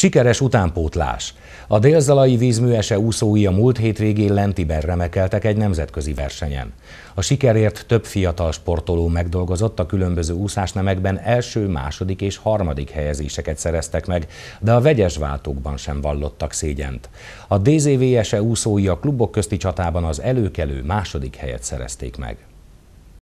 Sikeres utánpótlás. A délzalai vízműese úszói a múlt hétvégén lentiben remekeltek egy nemzetközi versenyen. A sikerért több fiatal sportoló megdolgozott, a különböző úszásnemekben első, második és harmadik helyezéseket szereztek meg, de a vegyes váltókban sem vallottak szégyent. A DZVS-e úszói a klubok közti csatában az előkelő második helyet szerezték meg.